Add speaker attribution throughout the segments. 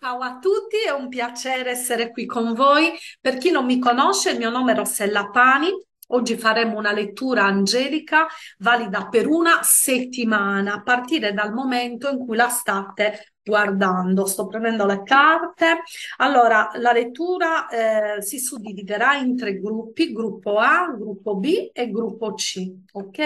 Speaker 1: Ciao a tutti, è un piacere essere qui con voi. Per chi non mi conosce, il mio nome è Rossella Pani. Oggi faremo una lettura angelica valida per una settimana, a partire dal momento in cui la state guardando, sto prendendo le carte. Allora, la lettura eh, si suddividerà in tre gruppi, gruppo A, gruppo B e gruppo C, ok?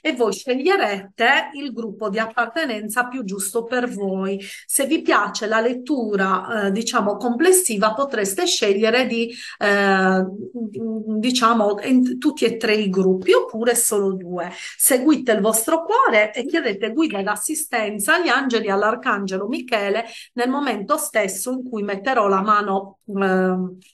Speaker 1: E voi sceglierete il gruppo di appartenenza più giusto per voi. Se vi piace la lettura, eh, diciamo, complessiva, potreste scegliere di, eh, diciamo, tutti e tre i gruppi oppure solo due. Seguite il vostro cuore e chiedete guida ed assistenza agli angeli, all'arcangelo Michele nel momento stesso in cui metterò la mano, eh,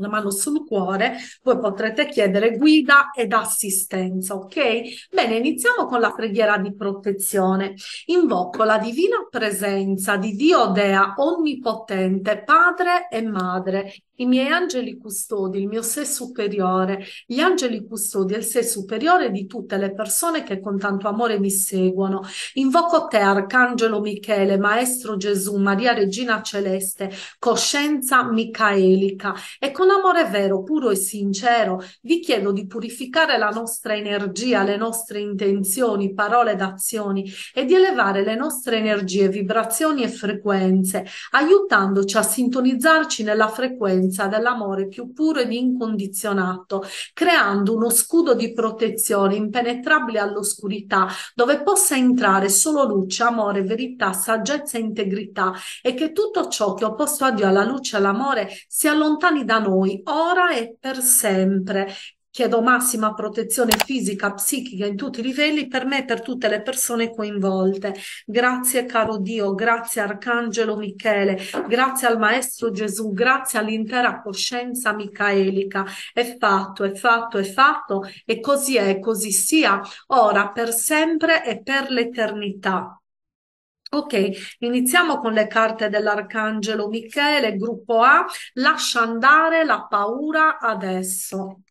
Speaker 1: la mano sul cuore, voi potrete chiedere guida ed assistenza, ok? Bene, iniziamo con la preghiera di protezione. Invoco la divina presenza di Dio Dea Onnipotente, Padre e Madre, i miei angeli custodi, il mio sé superiore, gli angeli custodi e il sé superiore di tutte le persone che con tanto amore mi seguono. Invoco te, Arcangelo Michele, Maestro Gesù, Maria Regina Celeste, coscienza micaelica e con amore vero, puro e sincero vi chiedo di purificare la nostra energia, le nostre intenzioni, parole ed azioni e di elevare le nostre energie, vibrazioni e frequenze, aiutandoci a sintonizzarci nella frequenza presenza dell'amore più puro ed incondizionato, creando uno scudo di protezione impenetrabile all'oscurità, dove possa entrare solo luce, amore, verità, saggezza e integrità, e che tutto ciò che ho posto a Dio, alla luce e all'amore, si allontani da noi ora e per sempre chiedo massima protezione fisica, psichica in tutti i livelli per me e per tutte le persone coinvolte. Grazie caro Dio, grazie Arcangelo Michele, grazie al Maestro Gesù, grazie all'intera coscienza micaelica. È fatto, è fatto, è fatto e così è, così sia, ora, per sempre e per l'eternità. Ok, iniziamo con le carte dell'Arcangelo Michele, gruppo A, lascia andare la paura adesso.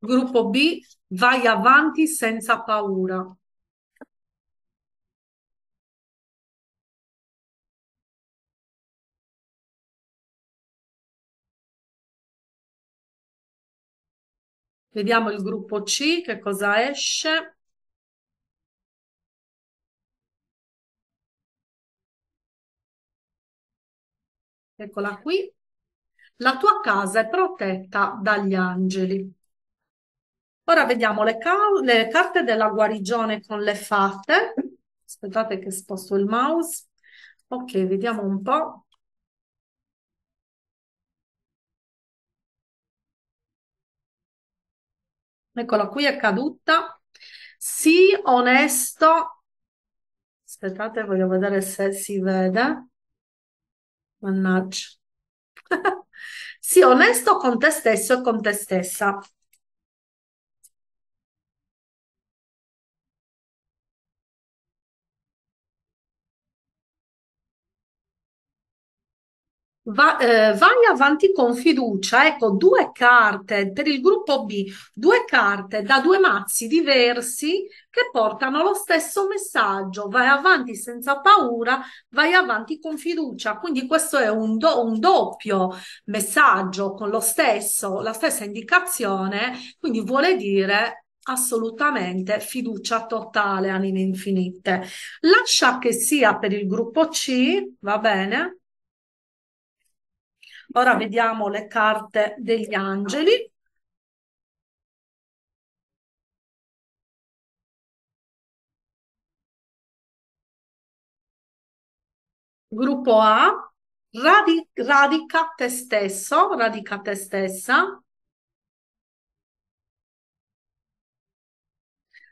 Speaker 2: Gruppo B, vai avanti senza paura. Vediamo il gruppo C, che cosa esce. Eccola qui. La
Speaker 1: tua casa è protetta dagli angeli. Ora vediamo le, le carte della guarigione con le fate. Aspettate che sposto il
Speaker 2: mouse. Ok, vediamo un po'. Eccola qui è caduta. Sii onesto. Aspettate, voglio vedere se si vede. Mannaggia. sii onesto con te stesso e con te stessa. Va, eh, vai avanti con
Speaker 1: fiducia, ecco, due carte per il gruppo B, due carte da due mazzi diversi che portano lo stesso messaggio, vai avanti senza paura, vai avanti con fiducia, quindi questo è un, do, un doppio messaggio con lo stesso, la stessa indicazione, quindi vuole dire assolutamente fiducia totale, anime infinite. Lascia che sia per il gruppo C, va bene? Ora vediamo
Speaker 2: le carte degli angeli. Gruppo A, radi radica te stesso, radica te stessa.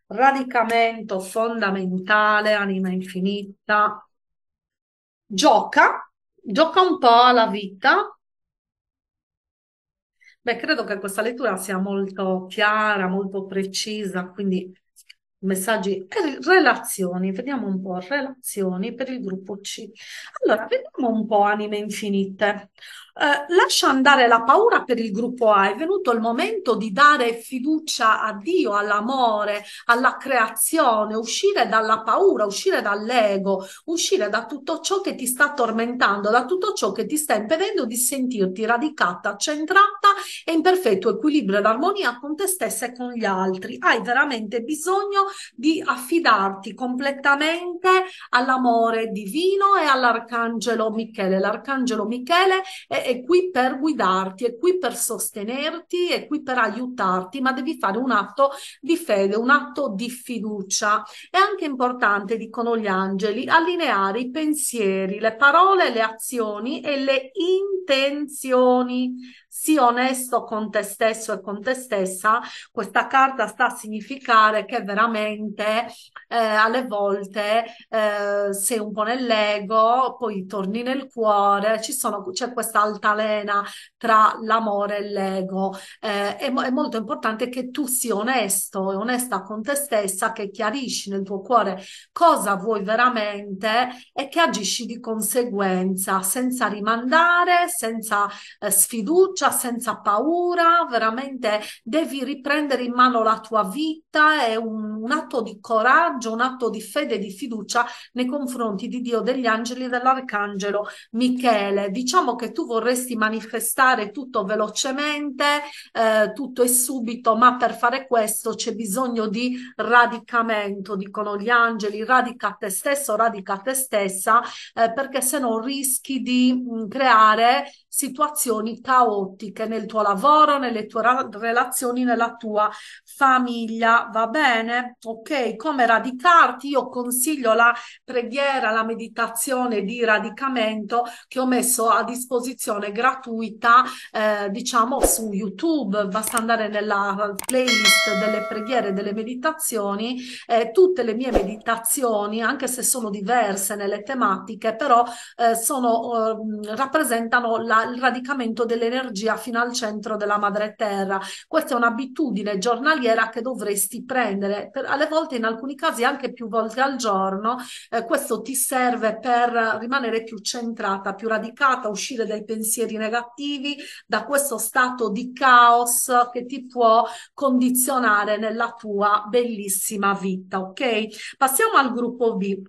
Speaker 2: Radicamento fondamentale, anima infinita. Gioca, gioca un po' alla vita,
Speaker 1: Beh, credo che questa lettura sia molto chiara, molto precisa, quindi messaggi e relazioni, vediamo un po' relazioni per il gruppo C. Allora, vediamo un po' anime infinite. Eh, lascia andare la paura per il gruppo A, è venuto il momento di dare fiducia a Dio, all'amore, alla creazione, uscire dalla paura, uscire dall'ego, uscire da tutto ciò che ti sta tormentando, da tutto ciò che ti sta impedendo di sentirti radicata, centrata e in perfetto equilibrio ed armonia con te stessa e con gli altri. Hai veramente bisogno di affidarti completamente all'amore divino e all'arcangelo Michele. L'arcangelo Michele è è qui per guidarti, è qui per sostenerti, è qui per aiutarti, ma devi fare un atto di fede, un atto di fiducia. È anche importante, dicono gli angeli, allineare i pensieri, le parole, le azioni e le intenzioni sii onesto con te stesso e con te stessa, questa carta sta a significare che veramente eh, alle volte eh, sei un po' nell'ego, poi torni nel cuore, ci sono, c'è questa altalena tra l'amore e l'ego. Eh, è, è molto importante che tu sia onesto e onesta con te stessa, che chiarisci nel tuo cuore cosa vuoi veramente e che agisci di conseguenza, senza rimandare, senza eh, sfiducia faccia senza paura, veramente devi riprendere in mano la tua vita, è un, un atto di coraggio, un atto di fede, di fiducia nei confronti di Dio, degli angeli e dell'arcangelo Michele. Diciamo che tu vorresti manifestare tutto velocemente, eh, tutto e subito, ma per fare questo c'è bisogno di radicamento, dicono gli angeli, radica te stesso, radica te stessa, eh, perché se no rischi di mh, mm, creare situazioni caotiche nel tuo lavoro, nelle tue ra- relazioni, nella tua famiglia, va bene? Ok, come radicarti? Io consiglio la preghiera, la meditazione di radicamento che ho messo a disposizione gratuita, eh, diciamo su YouTube, basta andare nella playlist delle preghiere, e delle meditazioni, eh, tutte le mie meditazioni, anche se sono diverse nelle tematiche, però eh, sono, ehm, rappresentano la il radicamento dell'energia fino al centro della madre terra. Questa è un'abitudine giornaliera che dovresti prendere, per, alle volte in alcuni casi anche più volte al giorno. Eh, questo ti serve per rimanere più centrata, più radicata, uscire dai pensieri negativi, da questo stato di caos che ti può condizionare nella tua bellissima vita, ok? Passiamo al gruppo B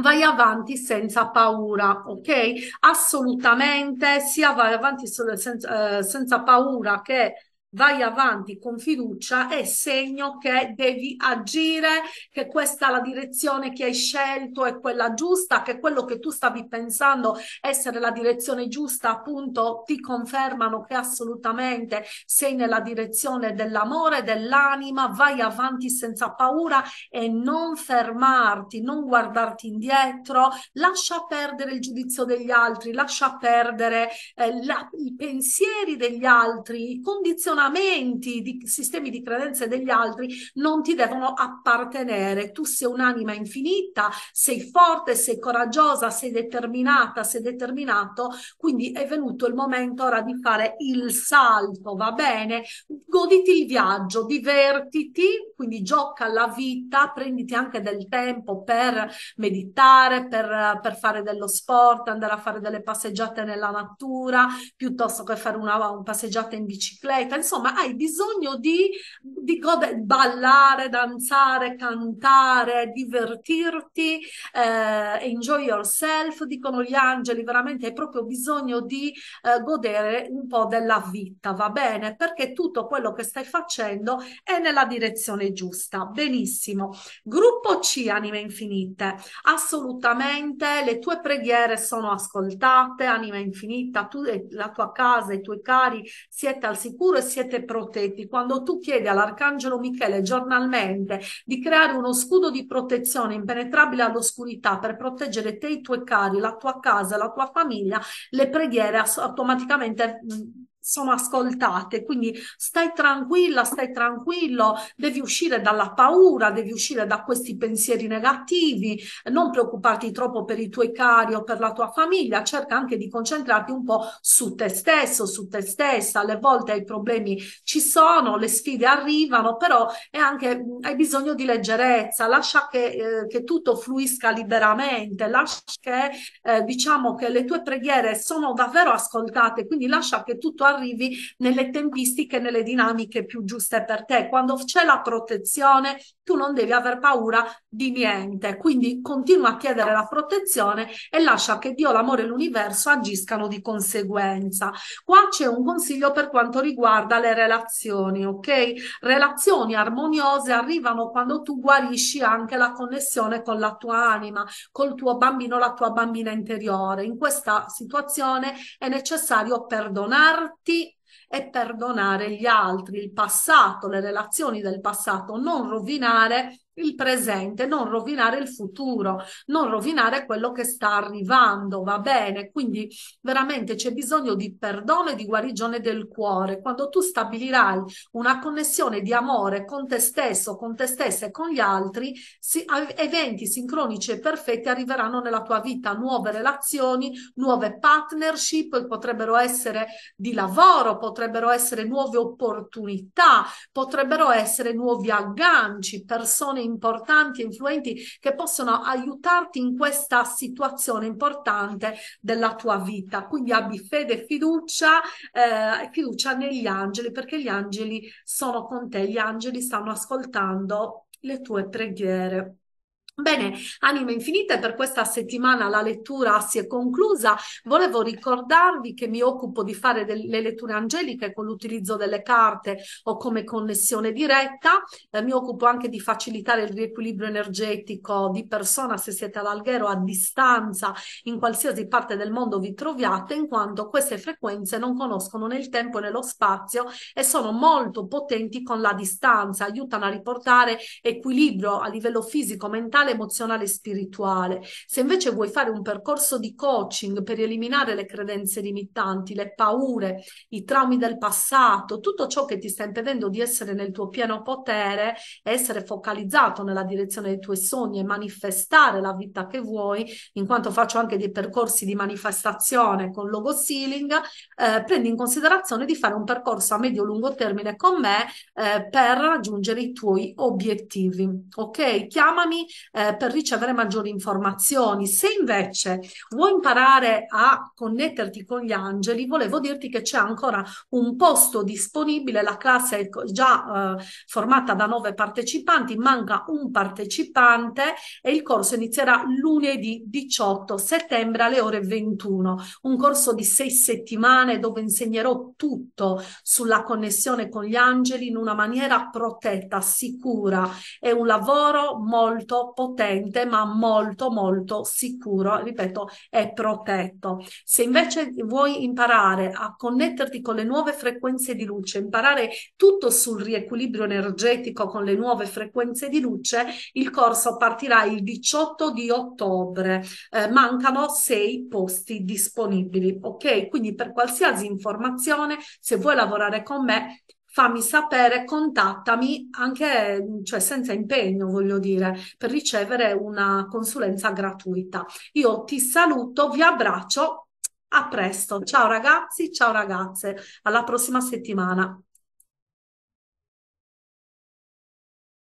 Speaker 1: vai avanti senza paura, ok? Assolutamente, sia vai avanti senza, eh, senza paura che vai avanti con fiducia è segno che devi agire, che questa è la direzione che hai scelto è quella giusta, che quello che tu stavi pensando essere la direzione giusta, appunto, ti confermano che assolutamente sei nella direzione dell'amore, dell'anima, vai avanti senza paura e non fermarti, non guardarti indietro, lascia perdere il giudizio degli altri, lascia perdere eh, la, i pensieri degli altri, condizionati ragionamenti di sistemi di credenze degli altri non ti devono appartenere. Tu sei un'anima infinita, sei forte, sei coraggiosa, sei determinata, sei determinato, quindi è venuto il momento ora di fare il salto, va bene? Goditi il viaggio, divertiti, quindi gioca la vita, prenditi anche del tempo per meditare, per, per fare dello sport, andare a fare delle passeggiate nella natura, piuttosto che fare una, una passeggiata in bicicletta, insomma insomma hai bisogno di, di gode- ballare, danzare, cantare, divertirti, eh, enjoy yourself, dicono gli angeli, veramente hai proprio bisogno di eh, godere un po' della vita, va bene? Perché tutto quello che stai facendo è nella direzione giusta. Benissimo. Gruppo C, anime infinite, assolutamente le tue preghiere sono ascoltate, anima infinita, tu la tua casa, i tuoi cari siete al sicuro e siete siete protetti. Quando tu chiedi all'Arcangelo Michele giornalmente di creare uno scudo di protezione impenetrabile all'oscurità per proteggere te, i tuoi cari, la tua casa, la tua famiglia, le preghiere automaticamente mm, sono ascoltate, quindi stai tranquilla, stai tranquillo, devi uscire dalla paura, devi uscire da questi pensieri negativi, non preoccuparti troppo per i tuoi cari o per la tua famiglia, cerca anche di concentrarti un po' su te stesso, su te stessa, alle volte i problemi ci sono, le sfide arrivano, però è anche, hai bisogno di leggerezza, lascia che, eh, che tutto fluisca liberamente, lascia che eh, diciamo che le tue preghiere sono davvero ascoltate, quindi lascia che tutto arrivi nelle tempistiche, nelle dinamiche più giuste per te. Quando c'è la protezione, tu non devi aver paura di niente. Quindi continua a chiedere la protezione e lascia che Dio, l'amore e l'universo agiscano di conseguenza. Qua c'è un consiglio per quanto riguarda le relazioni, ok? Relazioni armoniose arrivano quando tu guarisci anche la connessione con la tua anima, col tuo bambino, la tua bambina interiore. In questa situazione è necessario perdonarti fatti e perdonare gli altri, il passato, le relazioni del passato, non rovinare il presente, non rovinare il futuro, non rovinare quello che sta arrivando, va bene? Quindi veramente c'è bisogno di perdono e di guarigione del cuore. Quando tu stabilirai una connessione di amore con te stesso, con te stessa e con gli altri, si, eventi sincronici e perfetti arriveranno nella tua vita, nuove relazioni, nuove partnership, potrebbero essere di lavoro, potrebbero essere nuove opportunità, potrebbero essere nuovi agganci, persone importanti e influenti che possono aiutarti in questa situazione importante della tua vita. Quindi abbi fede e fiducia, eh, fiducia negli angeli, perché gli angeli sono con te, gli angeli stanno ascoltando le tue preghiere. Bene, anime infinite, per questa settimana la lettura si è conclusa. Volevo ricordarvi che mi occupo di fare delle letture angeliche con l'utilizzo delle carte o come connessione diretta. Eh, mi occupo anche di facilitare il riequilibrio energetico di persona se siete all'alghero a distanza in qualsiasi parte del mondo vi troviate, in quanto queste frequenze non conoscono nel tempo e nello spazio e sono molto potenti con la distanza, aiutano a riportare equilibrio a livello fisico, mentale mentale, emozionale e spirituale. Se invece vuoi fare un percorso di coaching per eliminare le credenze limitanti, le paure, i traumi del passato, tutto ciò che ti sta impedendo di essere nel tuo pieno potere, essere focalizzato nella direzione dei tuoi sogni e manifestare la vita che vuoi, in quanto faccio anche dei percorsi di manifestazione con logo ceiling, eh, prendi in considerazione di fare un percorso a medio-lungo termine con me eh, per raggiungere i tuoi obiettivi. Ok? Chiamami eh, per ricevere maggiori informazioni. Se invece vuoi imparare a connetterti con gli angeli, volevo dirti che c'è ancora un posto disponibile, la classe è già eh, formata da nove partecipanti, manca un partecipante e il corso inizierà lunedì 18 settembre alle ore 21. Un corso di sei settimane dove insegnerò tutto sulla connessione con gli angeli in una maniera protetta, sicura. È un lavoro molto potente potente ma molto molto sicuro, ripeto, è protetto. Se invece vuoi imparare a connetterti con le nuove frequenze di luce, imparare tutto sul riequilibrio energetico con le nuove frequenze di luce, il corso partirà il 18 di ottobre. Eh, mancano sei posti disponibili, ok? Quindi per qualsiasi informazione, se vuoi lavorare con me, fammi sapere, contattami anche cioè, senza impegno, voglio dire, per ricevere una consulenza gratuita. Io ti saluto, vi abbraccio, a presto. Ciao ragazzi, ciao ragazze,
Speaker 2: alla prossima settimana.